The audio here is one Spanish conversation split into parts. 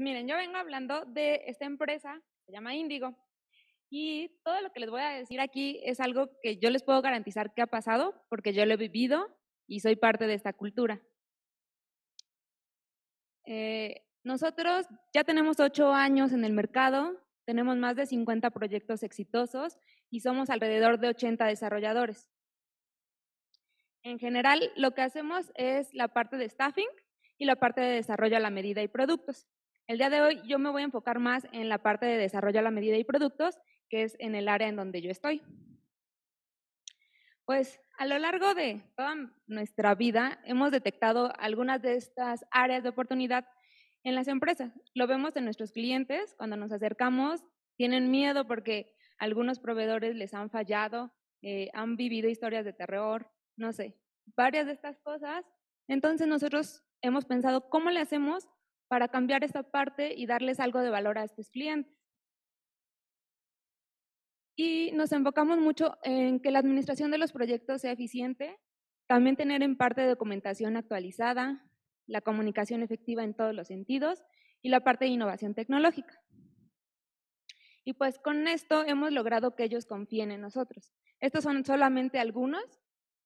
Miren, yo vengo hablando de esta empresa, se llama Índigo, y todo lo que les voy a decir aquí es algo que yo les puedo garantizar que ha pasado, porque yo lo he vivido y soy parte de esta cultura. Eh, nosotros ya tenemos ocho años en el mercado, tenemos más de 50 proyectos exitosos y somos alrededor de 80 desarrolladores. En general, lo que hacemos es la parte de staffing y la parte de desarrollo a la medida y productos. El día de hoy yo me voy a enfocar más en la parte de desarrollo a la medida y productos, que es en el área en donde yo estoy. Pues a lo largo de toda nuestra vida hemos detectado algunas de estas áreas de oportunidad en las empresas. Lo vemos en nuestros clientes cuando nos acercamos, tienen miedo porque algunos proveedores les han fallado, eh, han vivido historias de terror, no sé, varias de estas cosas. Entonces nosotros hemos pensado cómo le hacemos para cambiar esta parte y darles algo de valor a estos clientes. Y nos enfocamos mucho en que la administración de los proyectos sea eficiente, también tener en parte documentación actualizada, la comunicación efectiva en todos los sentidos y la parte de innovación tecnológica. Y pues con esto hemos logrado que ellos confíen en nosotros. Estos son solamente algunos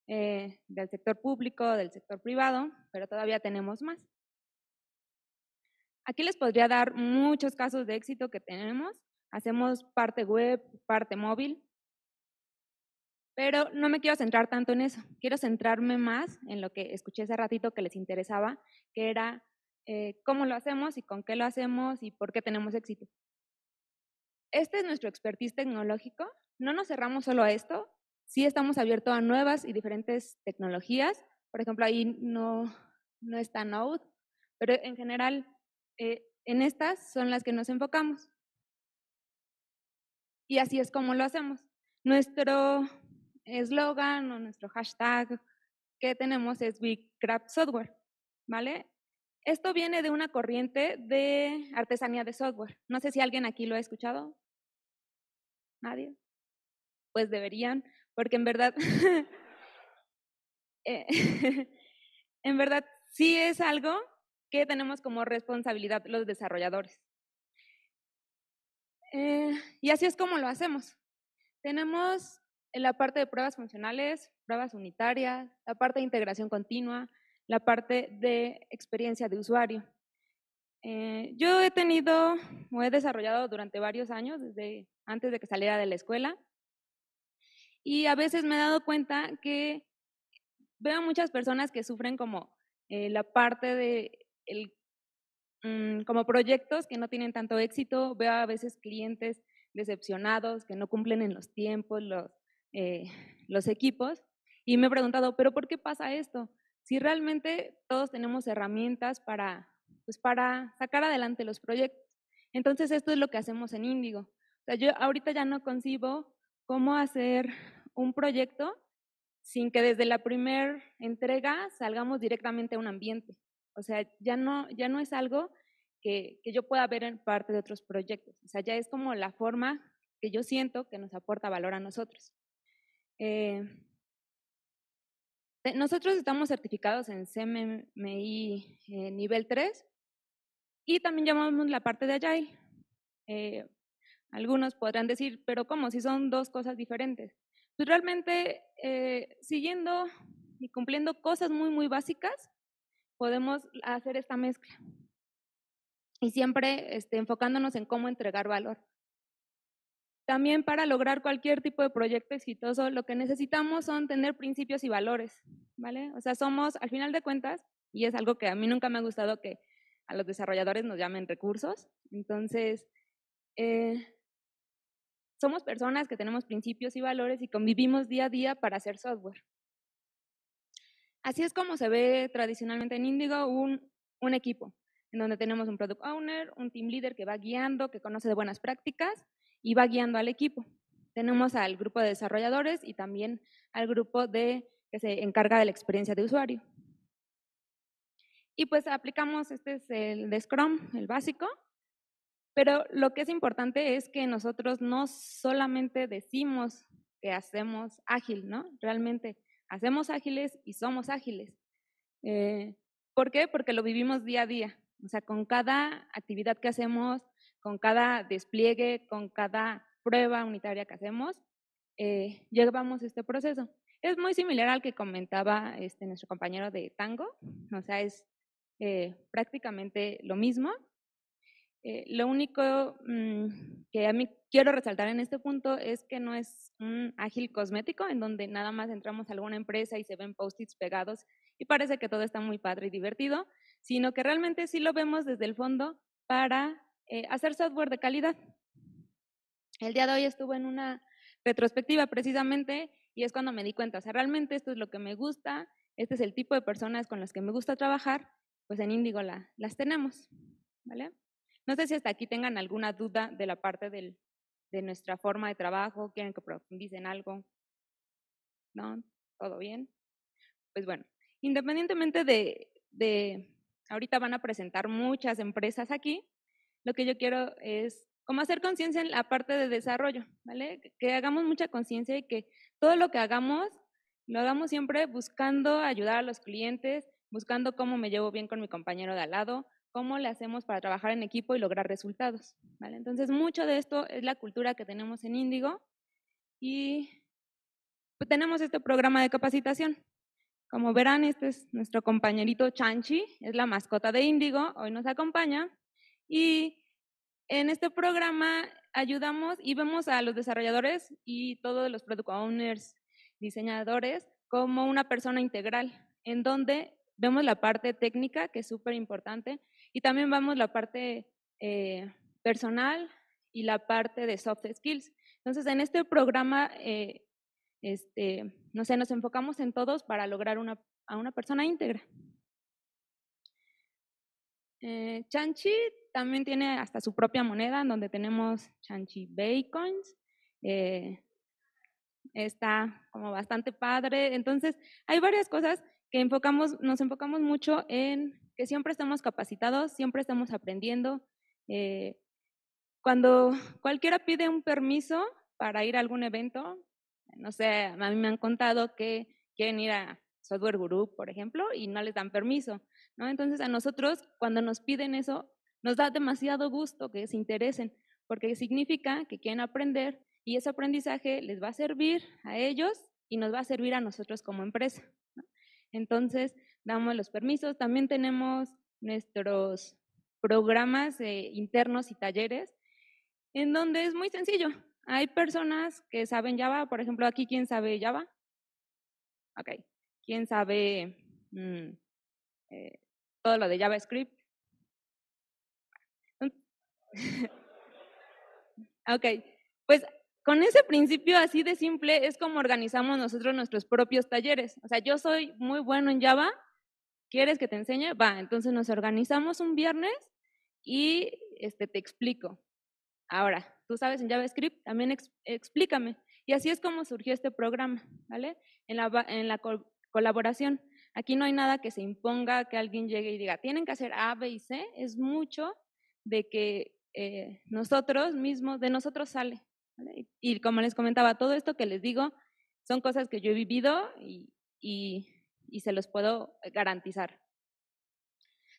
eh, del sector público, del sector privado, pero todavía tenemos más. Aquí les podría dar muchos casos de éxito que tenemos. Hacemos parte web, parte móvil, pero no me quiero centrar tanto en eso. Quiero centrarme más en lo que escuché hace ratito que les interesaba, que era eh, cómo lo hacemos y con qué lo hacemos y por qué tenemos éxito. Este es nuestro expertise tecnológico. No nos cerramos solo a esto. Sí estamos abiertos a nuevas y diferentes tecnologías. Por ejemplo, ahí no, no está Node, pero en general eh, en estas son las que nos enfocamos. Y así es como lo hacemos. Nuestro eslogan o nuestro hashtag que tenemos es We Software, ¿vale? Esto viene de una corriente de artesanía de software. No sé si alguien aquí lo ha escuchado. ¿Nadie? Pues deberían, porque en verdad, eh, en verdad sí es algo que tenemos como responsabilidad los desarrolladores. Eh, y así es como lo hacemos. Tenemos la parte de pruebas funcionales, pruebas unitarias, la parte de integración continua, la parte de experiencia de usuario. Eh, yo he tenido o he desarrollado durante varios años, desde antes de que saliera de la escuela, y a veces me he dado cuenta que veo muchas personas que sufren como eh, la parte de Mm, como proyectos que no tienen tanto éxito, veo a veces clientes decepcionados, que no cumplen en los tiempos, los, eh, los equipos, y me he preguntado, ¿pero por qué pasa esto? Si realmente todos tenemos herramientas para, pues para sacar adelante los proyectos. Entonces esto es lo que hacemos en Índigo. O sea, yo ahorita ya no concibo cómo hacer un proyecto sin que desde la primera entrega salgamos directamente a un ambiente. O sea, ya no, ya no es algo que, que, yo pueda ver en parte de otros proyectos. O sea, ya es como la forma que yo siento que nos aporta valor a nosotros. Eh, eh, nosotros estamos certificados en CMMI eh, nivel 3 y también llamamos la parte de Agile. algunos podrán decir, pero ¿cómo? Si son dos cosas diferentes. Pues realmente, siguiendo y cumpliendo cosas muy, muy básicas, podemos hacer esta mezcla. Y siempre este, enfocándonos en cómo entregar valor. También para lograr cualquier tipo de proyecto exitoso, lo que necesitamos son tener principios y valores, ¿vale? O sea, somos, al final de cuentas, y es algo que a mí nunca me ha gustado que a los desarrolladores nos llamen recursos. Entonces, eh, somos personas que tenemos principios y valores y convivimos día a día para hacer software. Así es como se ve tradicionalmente en Indigo un, equipo, en donde tenemos un product owner, un team leader que va guiando, que conoce de buenas prácticas y va guiando al equipo. Tenemos al grupo de desarrolladores y también al grupo de que se encarga de la experiencia de usuario. Y pues aplicamos, este es el de Scrum, el básico, pero lo que es importante es que nosotros no solamente decimos que hacemos ágil, ¿no? Realmente hacemos ágiles y somos ágiles. Eh, ¿Por qué? Porque lo vivimos día a día. O sea, con cada actividad que hacemos, con cada despliegue, con cada prueba unitaria que hacemos, eh, llevamos este proceso. Es muy similar al que comentaba este, nuestro compañero de tango, o sea, es eh, prácticamente lo mismo, eh, lo único mm, que a mí quiero resaltar en este punto es que no es un ágil cosmético en donde nada más entramos a alguna empresa y se ven post-its pegados y parece que todo está muy padre y divertido, sino que realmente sí lo vemos desde el fondo para eh, hacer software de calidad. El día de hoy estuve en una retrospectiva precisamente y es cuando me di cuenta, o sea, realmente esto es lo que me gusta, este es el tipo de personas con las que me gusta trabajar, pues en Índigo las tenemos, ¿vale? No sé si hasta aquí tengan alguna duda de la parte del, de nuestra forma de trabajo, quieren que profundicen algo. ¿No? ¿Todo bien? Pues bueno, independientemente de, de, ahorita van a presentar muchas empresas aquí, lo que yo quiero es como hacer conciencia en la parte de desarrollo, ¿vale? Que hagamos mucha conciencia y que todo lo que hagamos, lo hagamos siempre buscando ayudar a los clientes, buscando cómo me llevo bien con mi compañero de al lado, cómo le hacemos para trabajar en equipo y lograr resultados. Entonces, mucho de esto es la cultura que tenemos en Índigo y pues, tenemos este programa de capacitación. Como verán, este es nuestro compañerito Chanchi, es la mascota de Índigo, hoy nos acompaña y en este programa ayudamos y vemos a los desarrolladores y todos los product owners, diseñadores, como una persona integral, en donde vemos la parte técnica, que es súper importante, y también vamos la parte eh, personal y la parte de soft skills. Entonces, en este programa, eh, este, no sé, nos enfocamos en todos para lograr una, a una persona íntegra. Eh, Chanchi también tiene hasta su propia moneda, en donde tenemos Chanchi Baycoins. está como bastante padre. Entonces, hay varias cosas que enfocamos, nos enfocamos mucho en que siempre estamos capacitados, siempre estamos aprendiendo. Eh, cuando cualquiera pide un permiso para ir a algún evento, no sé, a mí me han contado que quieren ir a Software Guru, por ejemplo, y no les dan permiso, ¿no? Entonces a nosotros cuando nos piden eso, nos da demasiado gusto que se interesen, porque significa que quieren aprender y ese aprendizaje les va a servir a ellos y nos va a servir a nosotros como empresa. Entonces, damos los permisos. También tenemos nuestros programas eh, internos y talleres, en donde es muy sencillo. Hay personas que saben Java, por ejemplo, aquí, ¿quién sabe Java? okay ¿Quién sabe mm, eh, todo lo de JavaScript? ok. Pues con ese principio así de simple es como organizamos nosotros nuestros propios talleres. O sea, yo soy muy bueno en Java, ¿Quieres que te enseñe? Va, entonces nos organizamos un viernes y este, te explico. Ahora, tú sabes en JavaScript, también explícame. Y así es como surgió este programa, ¿vale? En la, en la colaboración. Aquí no hay nada que se imponga, que alguien llegue y diga, tienen que hacer A, B y C. Es mucho de que eh, nosotros mismos, de nosotros sale. Y como les comentaba, todo esto que les digo son cosas que yo he vivido y, y y se los puedo eh, garantizar.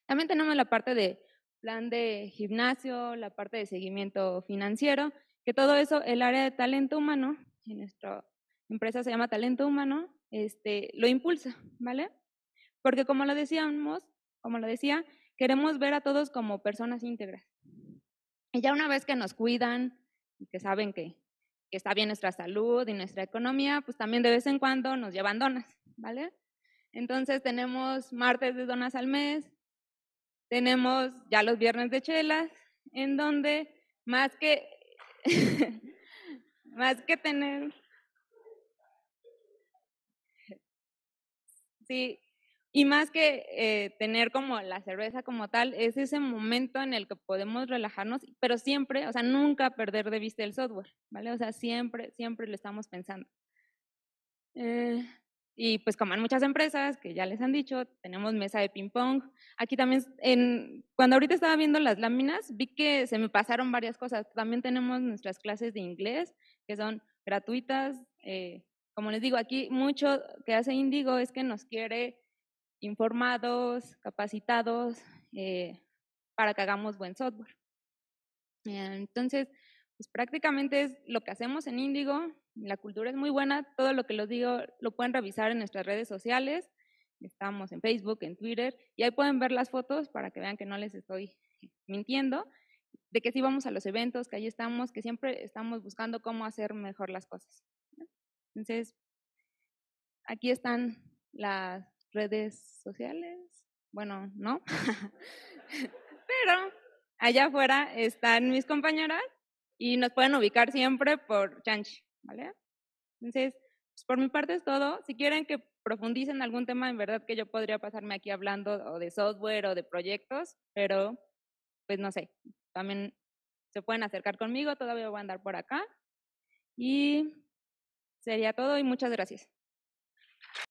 También tenemos la parte de plan de gimnasio, la parte de seguimiento financiero, que todo eso, el área de talento humano, en nuestra empresa se llama talento humano, este, lo impulsa, ¿vale? Porque como lo decíamos, como lo decía, queremos ver a todos como personas íntegras. Y ya una vez que nos cuidan y que saben que, que está bien nuestra salud y nuestra economía, pues también de vez en cuando nos llevan donas, ¿vale? Entonces tenemos martes de donas al mes, tenemos ya los viernes de chelas, en donde más que, más que tener... Sí, y más que eh, tener como la cerveza como tal, es ese momento en el que podemos relajarnos, pero siempre, o sea, nunca perder de vista el software, ¿vale? O sea, siempre, siempre lo estamos pensando. Eh, y pues como en muchas empresas que ya les han dicho, tenemos mesa de ping pong. Aquí también, en, cuando ahorita estaba viendo las láminas, vi que se me pasaron varias cosas. También tenemos nuestras clases de inglés, que son gratuitas. Eh, como les digo, aquí mucho que hace Indigo es que nos quiere informados, capacitados, eh, para que hagamos buen software. Entonces, pues prácticamente es lo que hacemos en Indigo, la cultura es muy buena, todo lo que les digo lo pueden revisar en nuestras redes sociales, estamos en Facebook, en Twitter, y ahí pueden ver las fotos para que vean que no les estoy mintiendo, de que sí vamos a los eventos, que ahí estamos, que siempre estamos buscando cómo hacer mejor las cosas. Entonces, aquí están las redes sociales, bueno, no, pero allá afuera están mis compañeras y nos pueden ubicar siempre por Chanchi. ¿vale? Entonces, pues, por mi parte es todo. Si quieren que profundicen en algún tema, en verdad que yo podría pasarme aquí hablando o de software o de proyectos, pero pues no sé, también se pueden acercar conmigo, todavía voy a andar por acá. Y sería todo y muchas gracias.